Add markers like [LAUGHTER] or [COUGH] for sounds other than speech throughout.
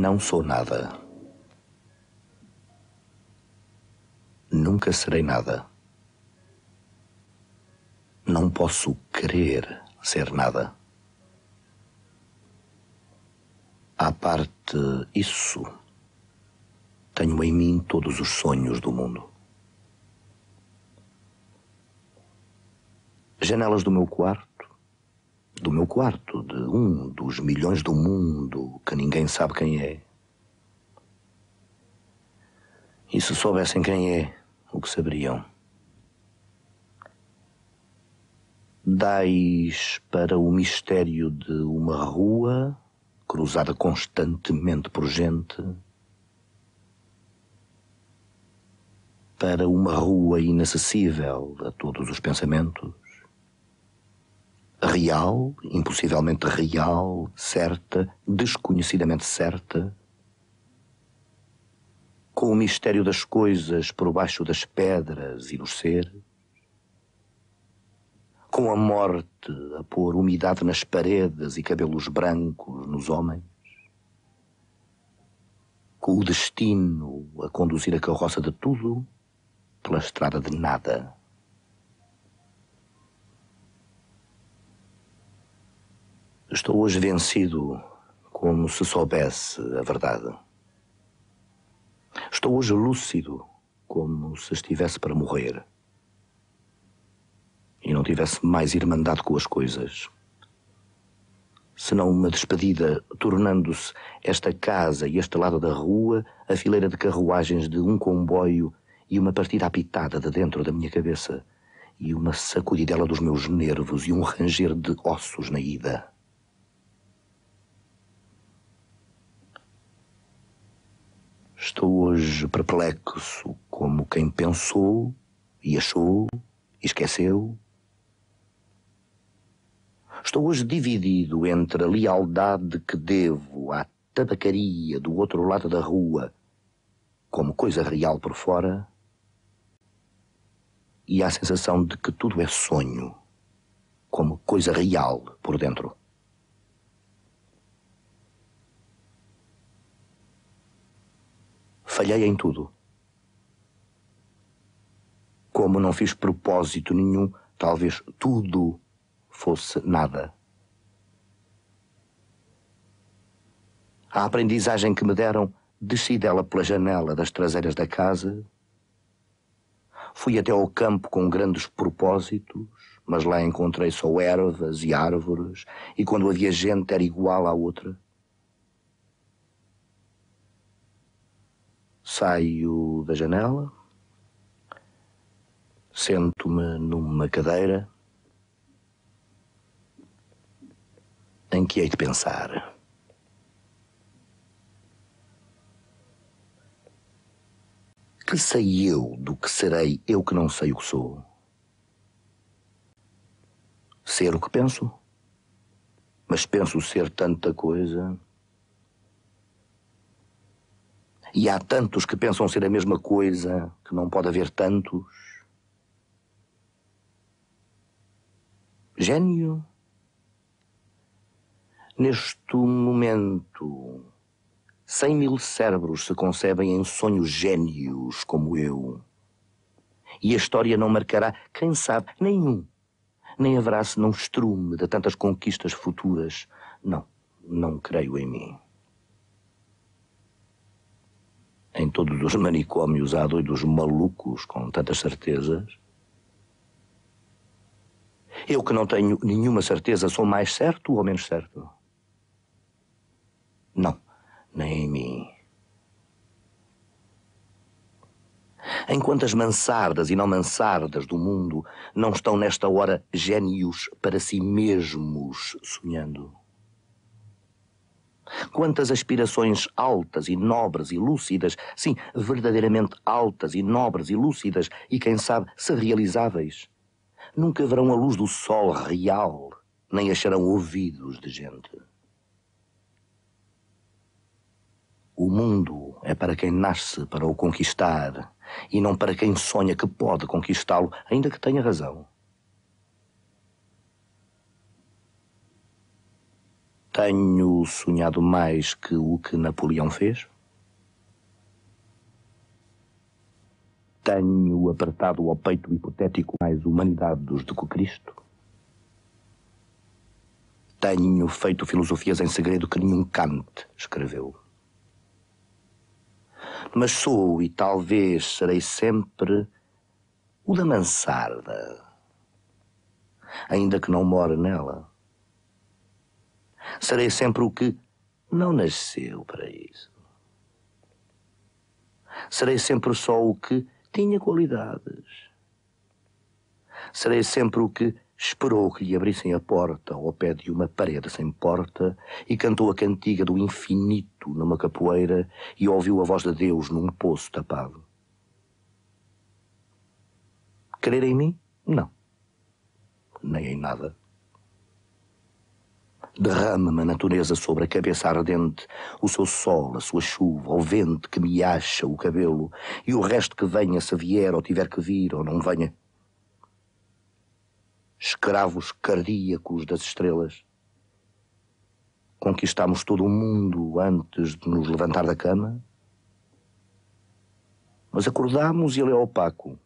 Não sou nada. Nunca serei nada. Não posso querer ser nada. À parte isso, tenho em mim todos os sonhos do mundo. Janelas do meu quarto do meu quarto, de um dos milhões do mundo que ninguém sabe quem é. E se soubessem quem é, o que saberiam? Dais para o mistério de uma rua cruzada constantemente por gente, para uma rua inacessível a todos os pensamentos, real, impossivelmente real, certa, desconhecidamente certa, com o mistério das coisas por baixo das pedras e dos seres, com a morte a pôr umidade nas paredes e cabelos brancos nos homens, com o destino a conduzir a carroça de tudo pela estrada de nada. Estou hoje vencido como se soubesse a verdade. Estou hoje lúcido como se estivesse para morrer e não tivesse mais irmandade com as coisas, senão uma despedida, tornando-se esta casa e este lado da rua a fileira de carruagens de um comboio e uma partida apitada de dentro da minha cabeça, e uma sacudidela dos meus nervos e um ranger de ossos na ida. hoje perplexo como quem pensou e achou e esqueceu. Estou hoje dividido entre a lealdade que devo à tabacaria do outro lado da rua, como coisa real por fora, e à sensação de que tudo é sonho, como coisa real por dentro. Falhei em tudo. Como não fiz propósito nenhum, talvez tudo fosse nada. A aprendizagem que me deram, desci dela pela janela das traseiras da casa, fui até ao campo com grandes propósitos, mas lá encontrei só ervas e árvores, e quando havia gente era igual à outra. Saio da janela, sento-me numa cadeira em que hei de pensar. Que sei eu do que serei eu que não sei o que sou? Ser o que penso? Mas penso ser tanta coisa. E há tantos que pensam ser a mesma coisa, que não pode haver tantos. Gênio? Neste momento, cem mil cérebros se concebem em sonhos gênios como eu. E a história não marcará, quem sabe, nenhum. Nem haverá se não estrume de tantas conquistas futuras. Não, não creio em mim. em todos os manicômios há doidos malucos com tantas certezas? Eu que não tenho nenhuma certeza, sou mais certo ou menos certo? Não, nem em mim. Enquanto as mansardas e não mansardas do mundo não estão nesta hora gênios para si mesmos sonhando. Quantas aspirações altas e nobres e lúcidas, sim, verdadeiramente altas e nobres e lúcidas, e quem sabe se realizáveis, nunca verão a luz do sol real, nem acharão ouvidos de gente. O mundo é para quem nasce para o conquistar e não para quem sonha que pode conquistá-lo, ainda que tenha razão. Tenho sonhado mais que o que Napoleão fez? Tenho apertado ao peito hipotético mais humanidade dos do que Cristo? Tenho feito filosofias em segredo que nenhum Kant escreveu. Mas sou e talvez serei sempre o da mansarda, ainda que não more nela Serei sempre o que não nasceu para isso. Serei sempre só o que tinha qualidades. Serei sempre o que esperou que lhe abrissem a porta ao pé de uma parede sem porta e cantou a cantiga do infinito numa capoeira e ouviu a voz de Deus num poço tapado. Querer em mim? Não. Nem em nada. Derrama-me a natureza sobre a cabeça ardente, o seu sol, a sua chuva, o vento que me acha o cabelo, e o resto que venha, se vier, ou tiver que vir, ou não venha. Escravos cardíacos das estrelas. Conquistamos todo o mundo antes de nos levantar da cama, mas acordamos e ele é opaco.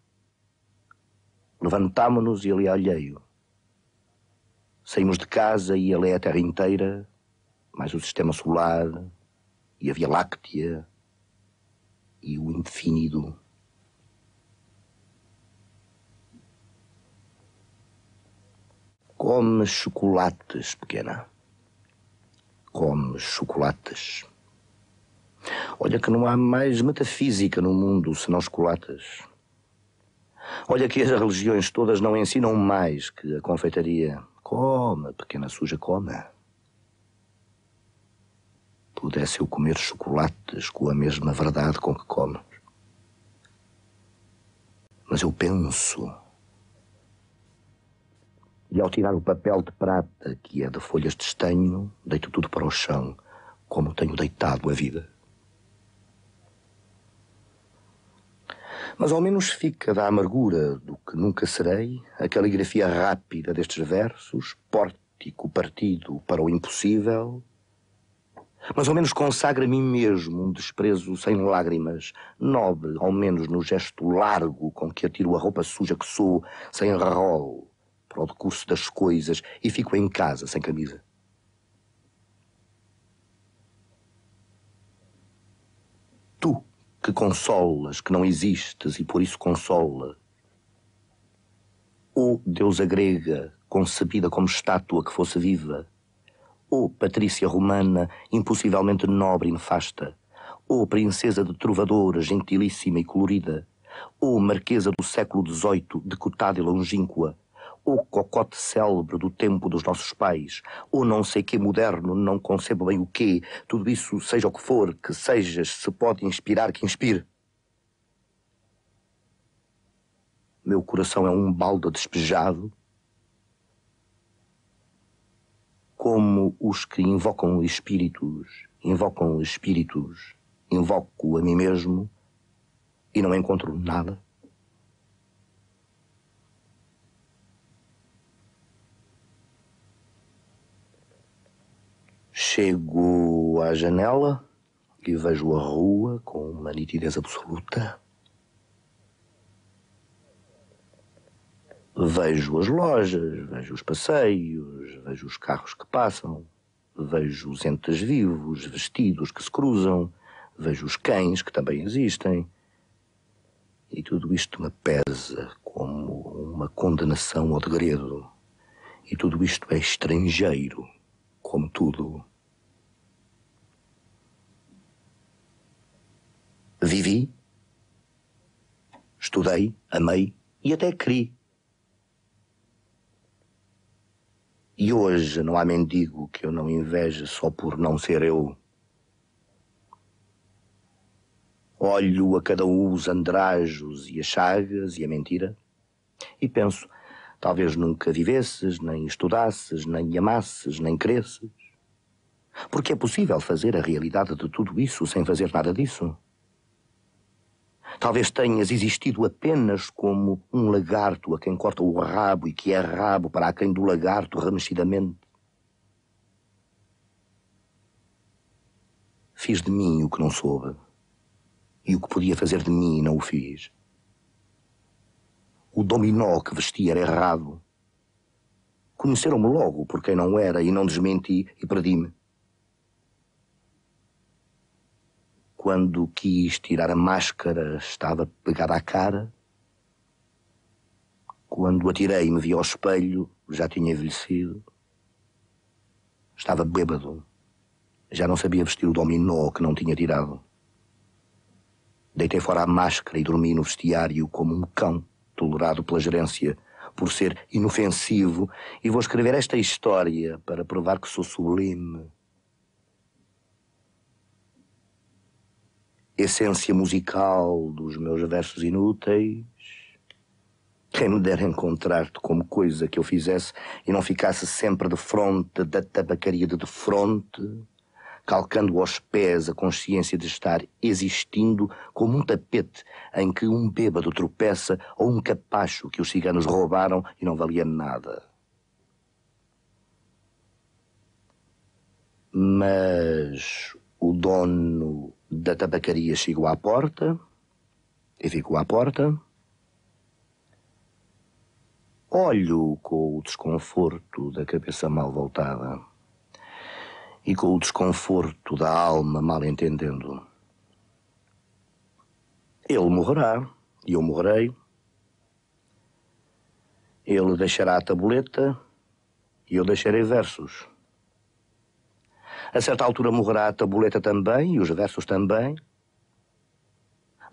Levantámo-nos e ele é alheio. Saímos de casa e ali é a Terra inteira, mais o Sistema Solar e a Via Láctea e o indefinido. Come chocolates, pequena. Come chocolates. Olha que não há mais metafísica no mundo senão chocolates. Olha que as religiões todas não ensinam mais que a confeitaria Coma, pequena suja, coma. Pudesse eu comer chocolates com a mesma verdade com que come Mas eu penso. E ao tirar o papel de prata, que é de folhas de estanho, deito tudo para o chão, como tenho deitado a vida. Mas ao menos fica da amargura do que nunca serei a caligrafia rápida destes versos, pórtico partido para o impossível. Mas ao menos consagra a mim mesmo um desprezo sem lágrimas, nobre, ao menos no gesto largo com que atiro a roupa suja que sou, sem rol, para o decurso das coisas, e fico em casa sem camisa. Tu que consolas, que não existes e por isso consola. Ou deusa grega, concebida como estátua que fosse viva. Ou patrícia romana, impossivelmente nobre e nefasta. Ou princesa de trovador, gentilíssima e colorida. Ou marquesa do século XVIII, decotada e longínqua o cocote célebre do tempo dos nossos pais, ou não sei que moderno, não concebo bem o quê, tudo isso, seja o que for, que sejas, se pode inspirar que inspire. Meu coração é um balde despejado, como os que invocam espíritos, invocam espíritos, invoco a mim mesmo e não encontro nada. Chego à janela e vejo a rua com uma nitidez absoluta. Vejo as lojas, vejo os passeios, vejo os carros que passam, vejo os entes vivos, vestidos que se cruzam, vejo os cães que também existem. E tudo isto me pesa como uma condenação ao degredo. E tudo isto é estrangeiro, como tudo. Vivi, estudei, amei e até criei. E hoje não há mendigo que eu não inveje só por não ser eu. Olho a cada um os andrajos e as chagas e a mentira e penso, talvez nunca vivesses, nem estudasses, nem amasses, nem cresces. Porque é possível fazer a realidade de tudo isso sem fazer nada disso. Talvez tenhas existido apenas como um lagarto a quem corta o rabo e que é rabo para a quem do lagarto remexidamente. Fiz de mim o que não soube e o que podia fazer de mim não o fiz. O dominó que vesti era errado. Conheceram-me logo por quem não era e não desmenti e perdi-me. Quando quis tirar a máscara, estava pegada à cara. Quando atirei e me vi ao espelho, já tinha envelhecido. Estava bêbado. Já não sabia vestir o dominó que não tinha tirado. Deitei fora a máscara e dormi no vestiário como um cão, tolerado pela gerência por ser inofensivo, e vou escrever esta história para provar que sou sublime. essência musical dos meus versos inúteis. Quem me dera encontrar-te como coisa que eu fizesse e não ficasse sempre de fronte da tabacaria de defronte, calcando aos pés a consciência de estar existindo como um tapete em que um bêbado tropeça ou um capacho que os ciganos roubaram e não valia nada. Mas o dono da tabacaria chego à porta e fico à porta. Olho com o desconforto da cabeça mal voltada e com o desconforto da alma mal entendendo. Ele morrerá e eu morrerei. Ele deixará a tabuleta e eu deixarei versos. A certa altura morrerá a tabuleta também e os versos também.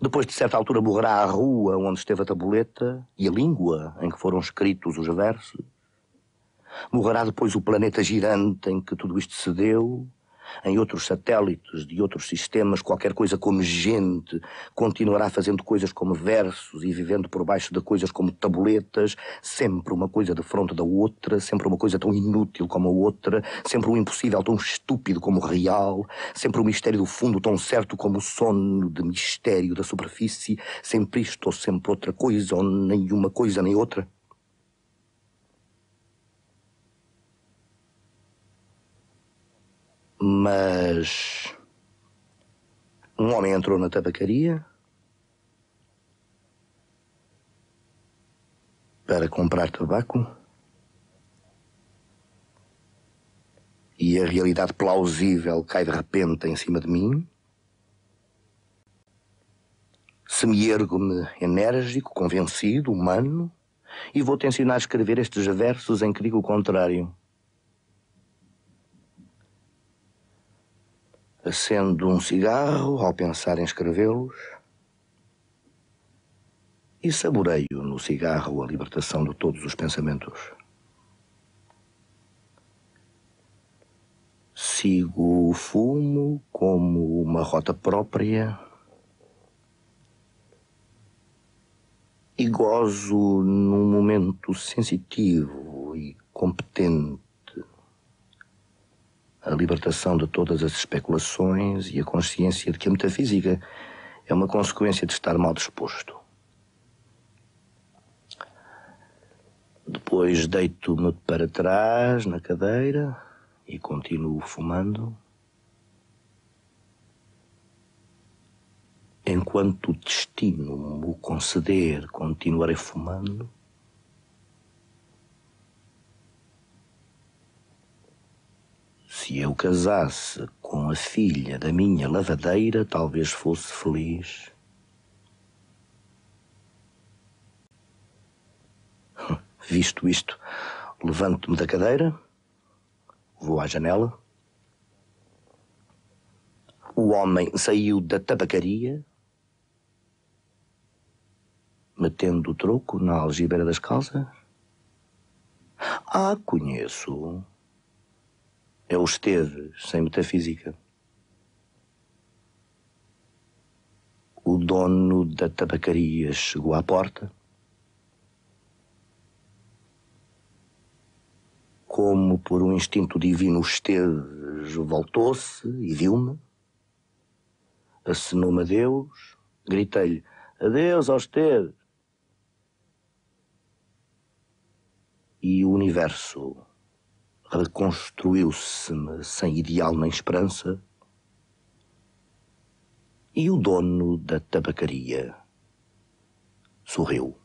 Depois de certa altura morrerá a rua onde esteve a tabuleta e a língua em que foram escritos os versos. Morrerá depois o planeta girante em que tudo isto se deu em outros satélites de outros sistemas, qualquer coisa como gente continuará fazendo coisas como versos e vivendo por baixo de coisas como tabuletas, sempre uma coisa de fronte da outra, sempre uma coisa tão inútil como a outra, sempre um impossível tão estúpido como real, sempre o um mistério do fundo tão certo como o sono de mistério da superfície, sempre isto ou sempre outra coisa, ou nenhuma coisa nem outra. Mas um homem entrou na tabacaria para comprar tabaco e a realidade plausível cai de repente em cima de mim. Se me ergo enérgico, convencido, humano, e vou tensionar escrever estes versos em que digo o contrário. acendo um cigarro ao pensar em escrevê-los e saboreio no cigarro a libertação de todos os pensamentos. Sigo o fumo como uma rota própria e gozo num momento sensitivo e competente a libertação de todas as especulações e a consciência de que a metafísica é uma consequência de estar mal disposto. Depois deito-me para trás na cadeira e continuo fumando. Enquanto o destino me o conceder, continuarei fumando. Se eu casasse com a filha da minha lavadeira, talvez fosse feliz. [LAUGHS] Visto isto, levanto-me da cadeira, vou à janela. O homem saiu da tabacaria, metendo o troco na algibeira das calças. Ah, conheço. É o esteve sem metafísica. O dono da tabacaria chegou à porta. Como por um instinto divino, Esteves voltou-se e viu-me. Acenou-me a Deus. Gritei-lhe: Adeus ao Esteve E o universo reconstruiu-se-me sem ideal nem esperança. E o dono da tabacaria sorriu.